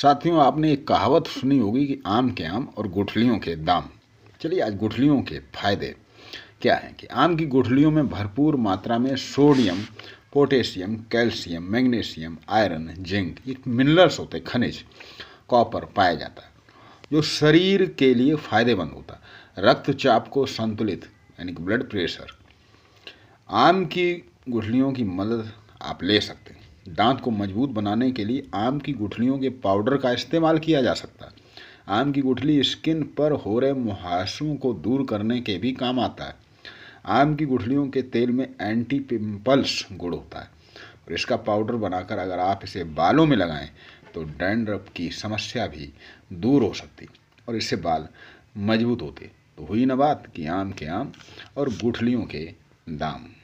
साथियों आपने एक कहावत सुनी होगी कि आम के आम और गुठलियों के दाम चलिए आज गुठलियों के फायदे क्या हैं कि आम की गुठलियों में भरपूर मात्रा में sodium potassium calcium magnesium iron zinc ये मिनरल्स होते खनिज कॉपर पाया जाता है जो शरीर के लिए फायदेमंद होता है रक्तचाप को संतुलित यानी कि ब्लड प्रेशर आम की गुठलियों की मदद आप ले सकते हैं दांत को मजबूत बनाने के लिए आम की गुठलियों के पाउडर का इस्तेमाल किया जा सकता है आम की गुठली स्किन पर हो रहे मुहासों को दूर करने के भी काम आता है आम की गुठलियों के तेल में एंटी पिम्पल्स गुड़ होता है और इसका पाउडर बनाकर अगर आप इसे बालों में लगाएं तो डैंड्रफ की समस्या भी दूर हो सकती और इससे बाल मजबूत होते तो हुई ना बात कि आम के आम और गुठलियों के दाम